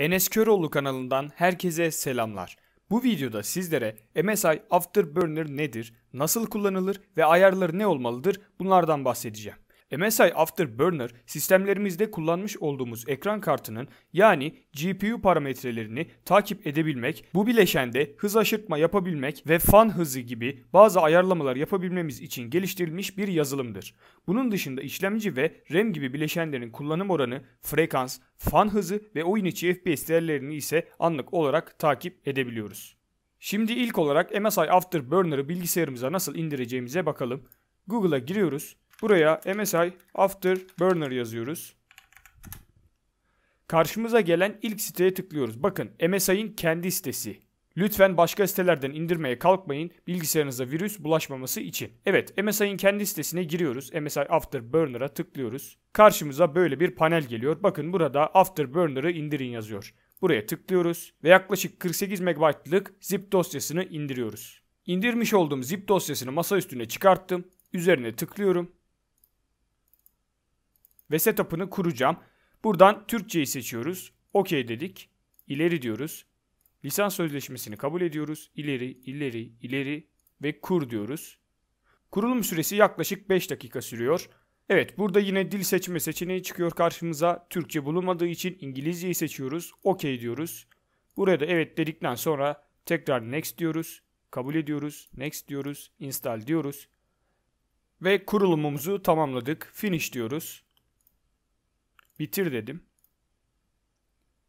Enes Köroğlu kanalından herkese selamlar. Bu videoda sizlere MSI Afterburner nedir, nasıl kullanılır ve ayarları ne olmalıdır bunlardan bahsedeceğim. E, MSI Afterburner sistemlerimizde kullanmış olduğumuz ekran kartının yani GPU parametrelerini takip edebilmek, bu bileşende hız aşırtma yapabilmek ve fan hızı gibi bazı ayarlamalar yapabilmemiz için geliştirilmiş bir yazılımdır. Bunun dışında işlemci ve RAM gibi bileşenlerin kullanım oranı, frekans, fan hızı ve oyun içi FPS değerlerini ise anlık olarak takip edebiliyoruz. Şimdi ilk olarak MSI Afterburner'ı bilgisayarımıza nasıl indireceğimize bakalım. Google'a giriyoruz Buraya MSI Afterburner yazıyoruz. Karşımıza gelen ilk siteye tıklıyoruz. Bakın MSI'nin kendi sitesi. Lütfen başka sitelerden indirmeye kalkmayın bilgisayarınıza virüs bulaşmaması için. Evet MSI'nin kendi sitesine giriyoruz. MSI Afterburner'a tıklıyoruz. Karşımıza böyle bir panel geliyor. Bakın burada Afterburner'ı indirin yazıyor. Buraya tıklıyoruz ve yaklaşık 48 MB'lık zip dosyasını indiriyoruz. İndirmiş olduğum zip dosyasını masa üstüne çıkarttım. Üzerine tıklıyorum ve setup'ını kuracağım. Buradan Türkçeyi seçiyoruz. OK dedik. İleri diyoruz. Lisans sözleşmesini kabul ediyoruz. İleri, ileri, ileri ve kur diyoruz. Kurulum süresi yaklaşık 5 dakika sürüyor. Evet burada yine dil seçme seçeneği çıkıyor karşımıza. Türkçe bulunmadığı için İngilizceyi seçiyoruz. OK diyoruz. Buraya da evet dedikten sonra tekrar next diyoruz. Kabul ediyoruz. Next diyoruz. Install diyoruz. Ve kurulumumuzu tamamladık. Finish diyoruz. Bitir dedim.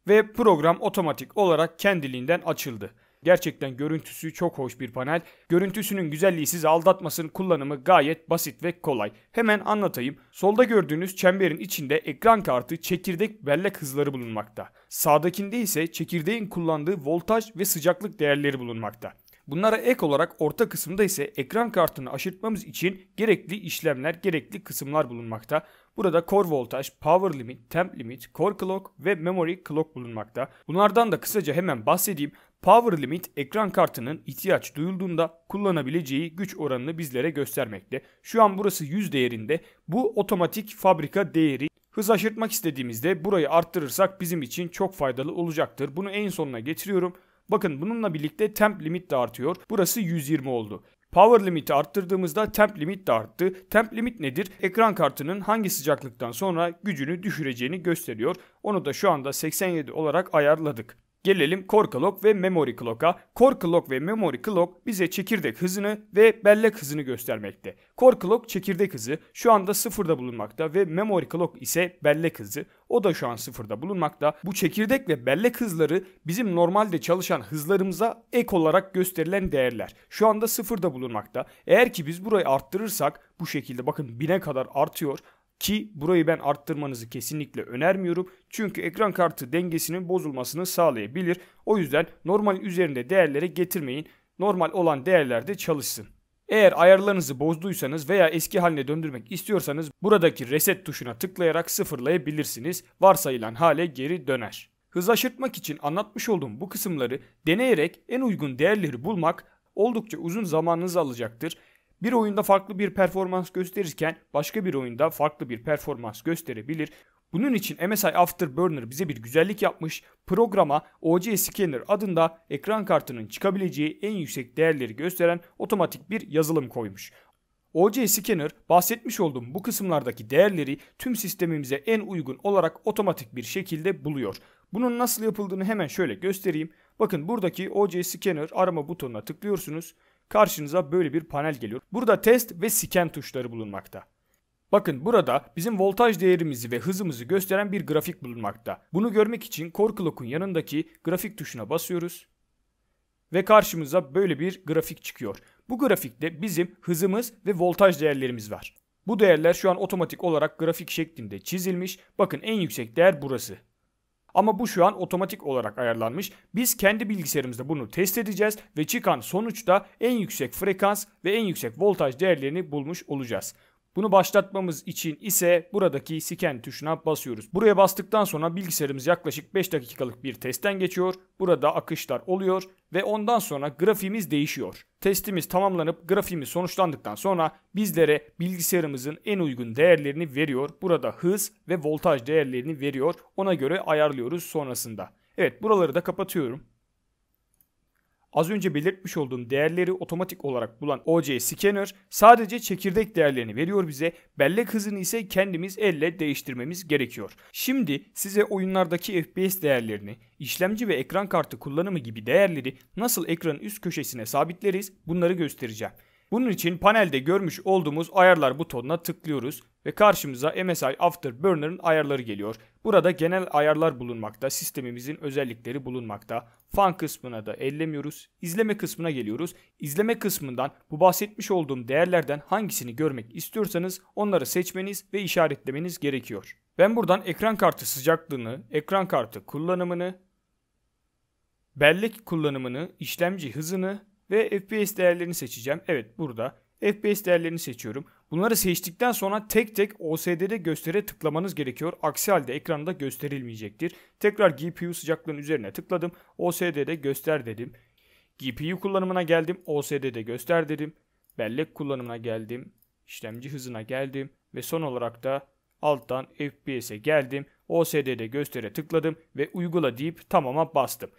Ve program otomatik olarak kendiliğinden açıldı. Gerçekten görüntüsü çok hoş bir panel. Görüntüsünün güzelliği sizi aldatmasın. Kullanımı gayet basit ve kolay. Hemen anlatayım. Solda gördüğünüz çemberin içinde ekran kartı, çekirdek, bellek hızları bulunmakta. Sağdakinde ise çekirdeğin kullandığı voltaj ve sıcaklık değerleri bulunmakta. Bunlara ek olarak orta kısımda ise ekran kartını aşırtmamız için gerekli işlemler, gerekli kısımlar bulunmakta. Burada core voltaj, power limit, temp limit, core clock ve memory clock bulunmakta. Bunlardan da kısaca hemen bahsedeyim. Power limit ekran kartının ihtiyaç duyulduğunda kullanabileceği güç oranını bizlere göstermekte. Şu an burası 100 değerinde. Bu otomatik fabrika değeri Hız aşırtmak istediğimizde burayı arttırırsak bizim için çok faydalı olacaktır. Bunu en sonuna getiriyorum. Bakın bununla birlikte temp limit de artıyor. Burası 120 oldu. Power limiti arttırdığımızda temp limit de arttı. Temp limit nedir? Ekran kartının hangi sıcaklıktan sonra gücünü düşüreceğini gösteriyor. Onu da şu anda 87 olarak ayarladık. Gelelim Core Clock ve Memory Clock'a. Core Clock ve Memory Clock bize çekirdek hızını ve bellek hızını göstermekte. Core Clock çekirdek hızı şu anda sıfırda bulunmakta ve Memory Clock ise bellek hızı. O da şu an sıfırda bulunmakta. Bu çekirdek ve bellek hızları bizim normalde çalışan hızlarımıza ek olarak gösterilen değerler. Şu anda sıfırda bulunmakta. Eğer ki biz burayı arttırırsak bu şekilde bakın 1000'e kadar artıyor. Ki burayı ben arttırmanızı kesinlikle önermiyorum. Çünkü ekran kartı dengesinin bozulmasını sağlayabilir. O yüzden normal üzerinde değerlere getirmeyin. Normal olan değerlerde çalışsın. Eğer ayarlarınızı bozduysanız veya eski haline döndürmek istiyorsanız buradaki reset tuşuna tıklayarak sıfırlayabilirsiniz. Varsayılan hale geri döner. Hız aşırtmak için anlatmış olduğum bu kısımları deneyerek en uygun değerleri bulmak oldukça uzun zamanınızı alacaktır. Bir oyunda farklı bir performans gösterirken başka bir oyunda farklı bir performans gösterebilir. Bunun için MSI Afterburner bize bir güzellik yapmış. Programa OC Scanner adında ekran kartının çıkabileceği en yüksek değerleri gösteren otomatik bir yazılım koymuş. OC Scanner bahsetmiş olduğum bu kısımlardaki değerleri tüm sistemimize en uygun olarak otomatik bir şekilde buluyor. Bunun nasıl yapıldığını hemen şöyle göstereyim. Bakın buradaki OC Scanner arama butonuna tıklıyorsunuz karşınıza böyle bir panel geliyor. Burada test ve scan tuşları bulunmakta. Bakın burada bizim voltaj değerimizi ve hızımızı gösteren bir grafik bulunmakta. Bunu görmek için Core Clock'un yanındaki grafik tuşuna basıyoruz. Ve karşımıza böyle bir grafik çıkıyor. Bu grafikte bizim hızımız ve voltaj değerlerimiz var. Bu değerler şu an otomatik olarak grafik şeklinde çizilmiş. Bakın en yüksek değer burası. Ama bu şu an otomatik olarak ayarlanmış. Biz kendi bilgisayarımızda bunu test edeceğiz ve çıkan sonuçta en yüksek frekans ve en yüksek voltaj değerlerini bulmuş olacağız. Bunu başlatmamız için ise buradaki scan tuşuna basıyoruz. Buraya bastıktan sonra bilgisayarımız yaklaşık 5 dakikalık bir testten geçiyor. Burada akışlar oluyor ve ondan sonra grafiğimiz değişiyor. Testimiz tamamlanıp grafiğimiz sonuçlandıktan sonra bizlere bilgisayarımızın en uygun değerlerini veriyor. Burada hız ve voltaj değerlerini veriyor. Ona göre ayarlıyoruz sonrasında. Evet buraları da kapatıyorum az önce belirtmiş olduğum değerleri otomatik olarak bulan OC Scanner sadece çekirdek değerlerini veriyor bize. Bellek hızını ise kendimiz elle değiştirmemiz gerekiyor. Şimdi size oyunlardaki FPS değerlerini, işlemci ve ekran kartı kullanımı gibi değerleri nasıl ekranın üst köşesine sabitleriz bunları göstereceğim. Bunun için panelde görmüş olduğumuz ayarlar butonuna tıklıyoruz ve karşımıza MSI Afterburner'ın ayarları geliyor. Burada genel ayarlar bulunmakta, sistemimizin özellikleri bulunmakta. Fan kısmına da ellemiyoruz. İzleme kısmına geliyoruz. İzleme kısmından bu bahsetmiş olduğum değerlerden hangisini görmek istiyorsanız onları seçmeniz ve işaretlemeniz gerekiyor. Ben buradan ekran kartı sıcaklığını, ekran kartı kullanımını, bellek kullanımını, işlemci hızını ve FPS değerlerini seçeceğim. Evet burada FPS değerlerini seçiyorum. Bunları seçtikten sonra tek tek OSD'de göstere tıklamanız gerekiyor. Aksi halde ekranda gösterilmeyecektir. Tekrar GPU sıcaklığın üzerine tıkladım. OSD'de göster dedim. GPU kullanımına geldim. OSD'de göster dedim. Bellek kullanımına geldim. İşlemci hızına geldim. Ve son olarak da alttan FPS'e geldim. OSD'de göstere tıkladım ve uygula deyip tamama bastım.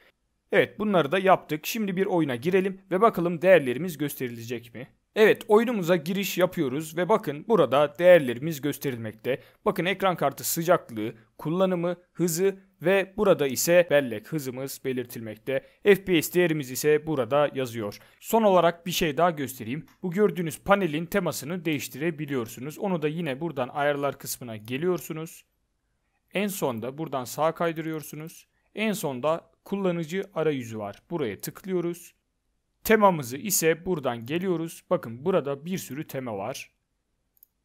Evet bunları da yaptık. Şimdi bir oyuna girelim ve bakalım değerlerimiz gösterilecek mi? Evet oyunumuza giriş yapıyoruz ve bakın burada değerlerimiz gösterilmekte. Bakın ekran kartı sıcaklığı, kullanımı, hızı ve burada ise bellek hızımız belirtilmekte. FPS değerimiz ise burada yazıyor. Son olarak bir şey daha göstereyim. Bu gördüğünüz panelin temasını değiştirebiliyorsunuz. Onu da yine buradan ayarlar kısmına geliyorsunuz. En sonda buradan sağa kaydırıyorsunuz. En sonda kullanıcı arayüzü var. Buraya tıklıyoruz. Temamızı ise buradan geliyoruz. Bakın burada bir sürü tema var.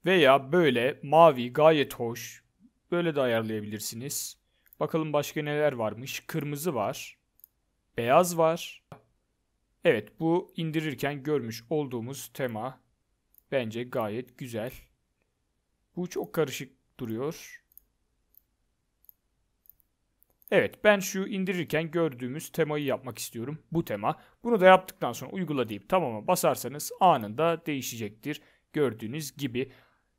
Veya böyle mavi gayet hoş. Böyle de ayarlayabilirsiniz. Bakalım başka neler varmış. Kırmızı var. Beyaz var. Evet bu indirirken görmüş olduğumuz tema bence gayet güzel. Bu çok karışık duruyor. Evet ben şu indirirken gördüğümüz temayı yapmak istiyorum. Bu tema. Bunu da yaptıktan sonra uygula deyip tamama basarsanız anında değişecektir. Gördüğünüz gibi.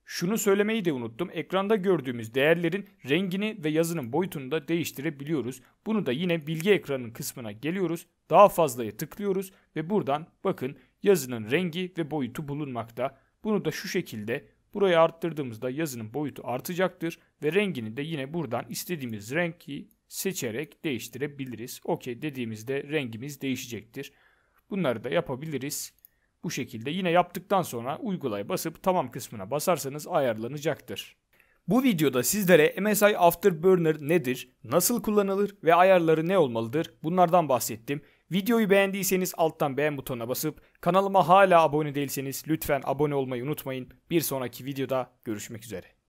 Şunu söylemeyi de unuttum. Ekranda gördüğümüz değerlerin rengini ve yazının boyutunu da değiştirebiliyoruz. Bunu da yine bilgi ekranının kısmına geliyoruz. Daha fazlaya tıklıyoruz ve buradan bakın yazının rengi ve boyutu bulunmakta. Bunu da şu şekilde buraya arttırdığımızda yazının boyutu artacaktır ve rengini de yine buradan istediğimiz rengi seçerek değiştirebiliriz. Okey dediğimizde rengimiz değişecektir. Bunları da yapabiliriz. Bu şekilde yine yaptıktan sonra uygulay basıp tamam kısmına basarsanız ayarlanacaktır. Bu videoda sizlere MSI Afterburner nedir, nasıl kullanılır ve ayarları ne olmalıdır bunlardan bahsettim. Videoyu beğendiyseniz alttan beğen butonuna basıp kanalıma hala abone değilseniz lütfen abone olmayı unutmayın. Bir sonraki videoda görüşmek üzere.